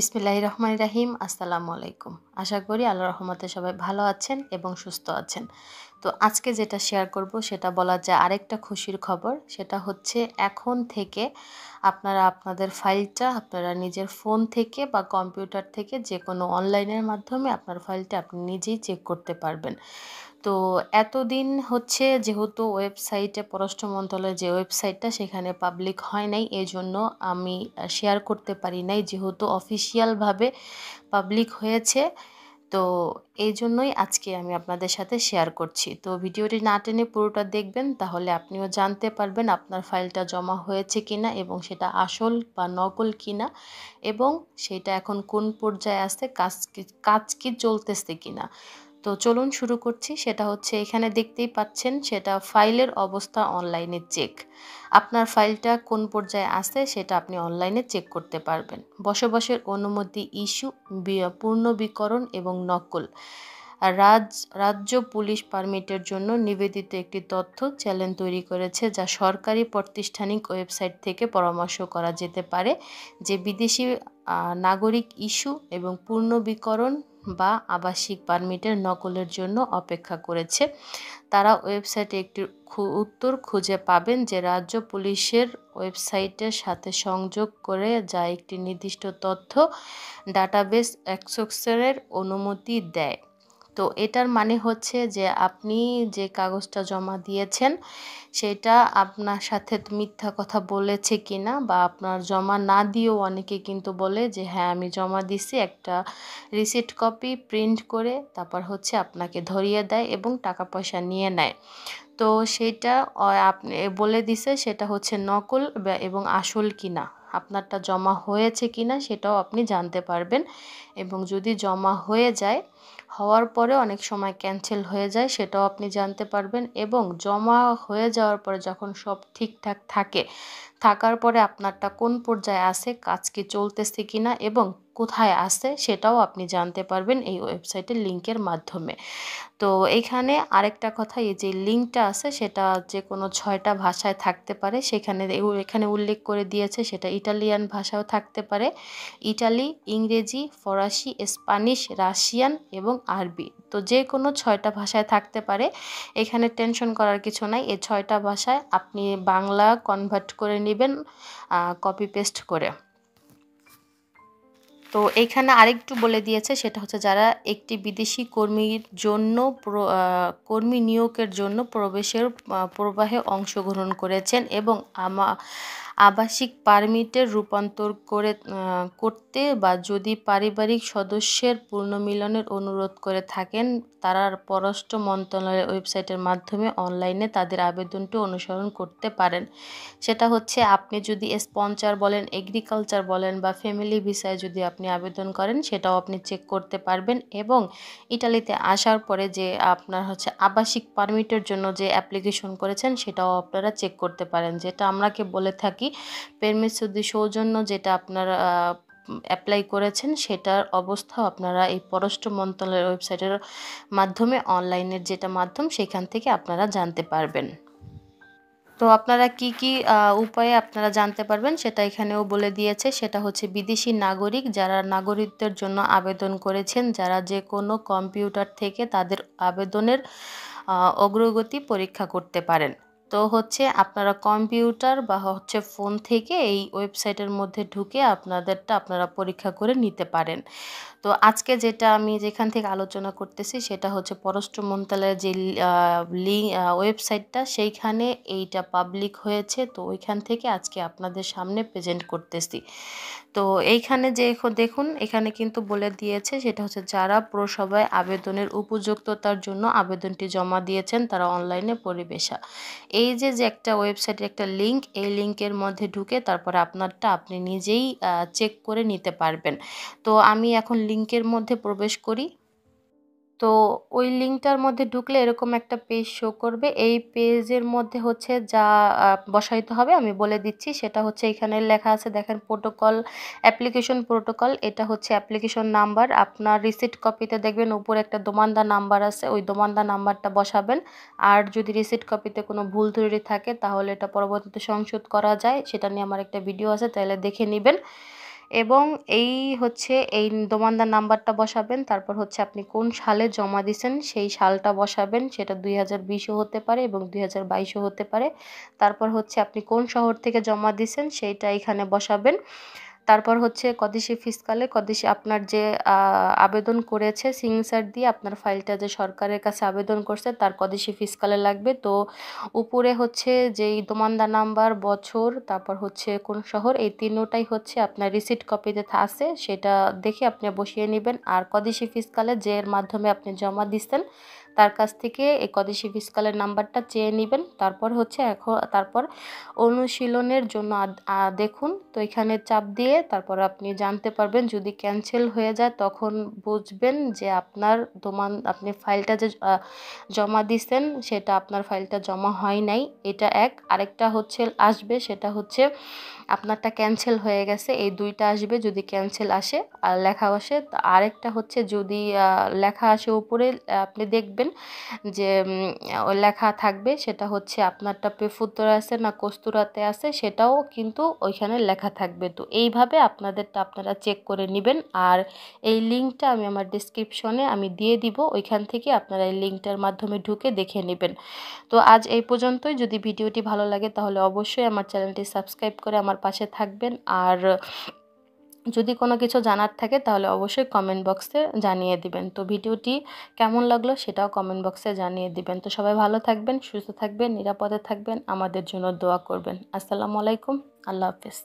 বিসমিল্লাহ রহমান রাহিম আসসালামু আলাইকুম আশা করি আল্লাহ রহমতে সবাই ভালো আছেন এবং সুস্থ আছেন তো আজকে যেটা শেয়ার করব সেটা বলা যায় আরেকটা খুশির খবর সেটা হচ্ছে এখন থেকে আপনারা আপনাদের ফাইলটা আপনারা নিজের ফোন থেকে বা কম্পিউটার থেকে যে কোনো অনলাইনের মাধ্যমে আপনার ফাইলটা আপনি নিজেই চেক করতে পারবেন তো এতদিন হচ্ছে যেহেতু ওয়েবসাইটে পররাষ্ট্র মন্ত্রণালয়ের যে ওয়েবসাইটটা সেখানে পাবলিক হয় নাই এজন্য আমি শেয়ার করতে পারি নাই যেহেতু অফিসিয়ালভাবে পাবলিক হয়েছে তো এই জন্যই আজকে আমি আপনাদের সাথে শেয়ার করছি তো ভিডিওটি না টেনে পুরোটা দেখবেন তাহলে আপনিও জানতে পারবেন আপনার ফাইলটা জমা হয়েছে কিনা এবং সেটা আসল বা নকল কিনা এবং সেটা এখন কোন পর্যায়ে আসছে কাজ কি কাজ কি চলতেছে কিনা তো চলুন শুরু করছি সেটা হচ্ছে এখানে দেখতেই পাচ্ছেন সেটা ফাইলের অবস্থা অনলাইনে চেক আপনার ফাইলটা কোন পর্যায়ে আছে সেটা আপনি অনলাইনে চেক করতে পারবেন বসবাসের অনুমতি ইস্যু পূর্ণবিকরণ এবং নকল রাজ রাজ্য পুলিশ পারমিটের জন্য নিবেদিত একটি তথ্য চ্যানেল তৈরি করেছে যা সরকারি প্রাতিষ্ঠানিক ওয়েবসাইট থেকে পরামর্শ করা যেতে পারে যে বিদেশি নাগরিক ইস্যু এবং পূর্ণবিকরণ বা আবাসিক পারমিটের নকলের জন্য অপেক্ষা করেছে তারা ওয়েবসাইটে একটি উত্তর খুঁজে পাবেন যে রাজ্য পুলিশের ওয়েবসাইটের সাথে সংযোগ করে যা একটি নির্দিষ্ট তথ্য ডাটাবেস অ্যাক্সেসের অনুমতি দেয় তো এটার মানে হচ্ছে যে আপনি যে কাগজটা জমা দিয়েছেন সেটা আপনার সাথে মিথ্যা কথা বলেছে কি না বা আপনার জমা না দিয়েও অনেকে কিন্তু বলে যে হ্যাঁ আমি জমা দিছি একটা রিসিপ্ট কপি প্রিন্ট করে তারপর হচ্ছে আপনাকে ধরিয়ে দেয় এবং টাকা পয়সা নিয়ে নেয় তো সেটা আপনি বলে দিছে সেটা হচ্ছে নকল এবং আসল কি না আপনারটা জমা হয়েছে কিনা সেটাও আপনি জানতে পারবেন এবং যদি জমা হয়ে যায় হওয়ার পরে অনেক সময় ক্যান্সেল হয়ে যায় সেটাও আপনি জানতে পারবেন এবং জমা হয়ে যাওয়ার পরে যখন সব ঠিকঠাক থাকে থাকার পরে আপনারটা কোন পর্যায়ে আসে কাজ কি চলতেছে কি না এবং কোথায় আসে সেটাও আপনি জানতে পারবেন এই ওয়েবসাইটের লিঙ্কের মাধ্যমে তো এখানে আরেকটা কথা এই যে লিঙ্কটা আছে সেটা যে কোনো ছয়টা ভাষায় থাকতে পারে সেখানে এখানে উল্লেখ করে দিয়েছে সেটা ইটালিয়ান ভাষাও থাকতে পারে ইটালি ইংরেজি ফরাসি স্প্যানিশ রাশিয়ান এবং আরবি তো যে কোনো ছয়টা ভাষায় থাকতে পারে এখানে টেনশন করার কিছু নাই এই ছয়টা ভাষায় আপনি বাংলা কনভার্ট করে নেবেন কপি পেস্ট করে তো এইখানে আরেকটু বলে দিয়েছে সেটা হচ্ছে যারা একটি বিদেশি কর্মীর জন্য কর্মী নিয়োগের জন্য প্রবেশের প্রবাহে অংশগ্রহণ করেছেন এবং আমা আবাসিক পারমিটের রূপান্তর করে করতে বা যদি পারিবারিক সদস্যের পুনর্মিলনের অনুরোধ করে থাকেন তারা পররাষ্ট্র মন্ত্রণালয়ের ওয়েবসাইটের মাধ্যমে অনলাইনে তাদের আবেদনটি অনুসরণ করতে পারেন সেটা হচ্ছে আপনি যদি স্পন্সার বলেন এগ্রিকালচার বলেন বা ফ্যামিলি ভিসায় যদি আপনি আবেদন করেন সেটাও আপনি চেক করতে পারবেন এবং ইটালিতে আসার পরে যে আপনার হচ্ছে আবাসিক পারমিটের জন্য যে অ্যাপ্লিকেশন করেছেন সেটাও আপনারা চেক করতে পারেন যেটা আমরাকে বলে থাকি পেমেন্ট সুদি সৌজন্য যেটা আপনারা অ্যাপ্লাই করেছেন সেটার অবস্থা আপনারা এই পররাষ্ট্র মন্ত্রণালয়ের ওয়েবসাইটের মাধ্যমে অনলাইনের যেটা মাধ্যম সেখান থেকে আপনারা জানতে পারবেন তো আপনারা কি কি উপায়ে আপনারা জানতে পারবেন সেটা এখানেও বলে দিয়েছে সেটা হচ্ছে বিদেশি নাগরিক যারা নাগরিকদের জন্য আবেদন করেছেন যারা যে কোনো কম্পিউটার থেকে তাদের আবেদনের অগ্রগতি পরীক্ষা করতে পারেন তো হচ্ছে আপনারা কম্পিউটার বা হচ্ছে ফোন থেকে এই ওয়েবসাইটের মধ্যে ঢুকে আপনাদেরটা আপনারা পরীক্ষা করে নিতে পারেন তো আজকে যেটা আমি যেখান থেকে আলোচনা করতেছি সেটা হচ্ছে পররাষ্ট্র মন্ত্রালয়ের যে লিঙ্ক ওয়েবসাইটটা সেইখানে এইটা পাবলিক হয়েছে তো ওইখান থেকে আজকে আপনাদের সামনে প্রেজেন্ট করতেছি তো এইখানে যে দেখুন এখানে কিন্তু বলে দিয়েছে সেটা হচ্ছে যারা পুরসভায় আবেদনের উপযুক্ততার জন্য আবেদনটি জমা দিয়েছেন তারা অনলাইনে পরিবেশা এই যে যে একটা ওয়েবসাইটের একটা লিঙ্ক এই লিঙ্কের মধ্যে ঢুকে তারপরে আপনারটা আপনি নিজেই চেক করে নিতে পারবেন তো আমি এখন লিঙ্কের মধ্যে প্রবেশ করি তো ওই লিঙ্কটার মধ্যে ঢুকলে এরকম একটা পেজ শো করবে এই পেজের মধ্যে হচ্ছে যা বসাইতে হবে আমি বলে দিচ্ছি সেটা হচ্ছে এখানে লেখা আছে দেখেন প্রোটোকল অ্যাপ্লিকেশন প্রোটোকল এটা হচ্ছে অ্যাপ্লিকেশন নাম্বার আপনার রিসিট কপিতে দেখবেন উপরে একটা দোমানদা নাম্বার আছে ওই দোমানদা নাম্বারটা বসাবেন আর যদি রিসিট কপিতে কোনো ভুল ত্রুটি থাকে তাহলে এটা পরবর্তীতে সংশোধ করা যায় সেটা নিয়ে আমার একটা ভিডিও আছে তাহলে দেখে নেবেন এবং এই হচ্ছে এই দোমানদার নাম্বারটা বসাবেন তারপর হচ্ছে আপনি কোন সালে জমা দিছেন সেই সালটা বসাবেন সেটা দুই হাজার হতে পারে এবং দুই হাজার বাইশও হতে পারে তারপর হচ্ছে আপনি কোন শহর থেকে জমা দিছেন সেইটা এখানে বসাবেন তারপর হচ্ছে কদেশি ফিসকালে কদেশি আপনার যে আবেদন করেছে সিংসার দিয়ে আপনার ফাইলটা যে সরকারের কাছে আবেদন করছে তার কদেশি ফিসকালে লাগবে তো উপরে হচ্ছে যেই দোমান্দা নাম্বার বছর তারপর হচ্ছে কোন শহর এই তিনোটাই হচ্ছে আপনার রিসিট কপিতে আছে সেটা দেখে আপনি বসিয়ে নেবেন আর কদেশি ফিসকালে যে এর মাধ্যমে আপনি জমা দিচ্ছেন তার কাছ থেকে এই কদেশি ফিসকালের নাম্বারটা চেয়ে নেবেন তারপর হচ্ছে এখন তারপর অনুশীলনের জন্য দেখুন তো এখানে চাপ দিয়ে তারপর আপনি জানতে পারবেন যদি ক্যান্সেল হয়ে যায় তখন বুঝবেন যে আপনার দোমান আপনি ফাইলটা যে জমা দিছেন সেটা আপনার ফাইলটা জমা হয় নাই এটা এক আরেকটা হচ্ছে আসবে সেটা হচ্ছে আপনারটা ক্যান্সেল হয়ে গেছে এই দুইটা আসবে যদি ক্যান্সেল আসে আর লেখা আসে আরেকটা হচ্ছে যদি লেখা আসে উপরে আপনি দেখবেন যে লেখা থাকবে সেটা হচ্ছে আপনারটা পেফুত্তরা আছে না কস্তুরাতে আছে সেটাও কিন্তু ওইখানে লেখা থাকবে তো এইভাবে আপনাদেরটা আপনারা চেক করে নেবেন আর এই লিঙ্কটা আমি আমার ডিসক্রিপশনে আমি দিয়ে দিব ওইখান থেকে আপনারা এই লিঙ্কটার মাধ্যমে ঢুকে দেখে নেবেন তো আজ এই পর্যন্তই যদি ভিডিওটি ভালো লাগে তাহলে অবশ্যই আমার চ্যানেলটি সাবস্ক্রাইব করে আমার পাশে থাকবেন আর যদি কোনো কিছু জানার থাকে তাহলে অবশ্যই কমেন্ট বক্সে জানিয়ে দিবেন তো ভিডিওটি কেমন লাগলো সেটাও কমেন্ট বক্সে জানিয়ে দিবেন তো সবাই ভালো থাকবেন সুস্থ থাকবেন নিরাপদে থাকবেন আমাদের জন্য দোয়া করবেন আসসালামু আলাইকুম আল্লাহ হাফিজ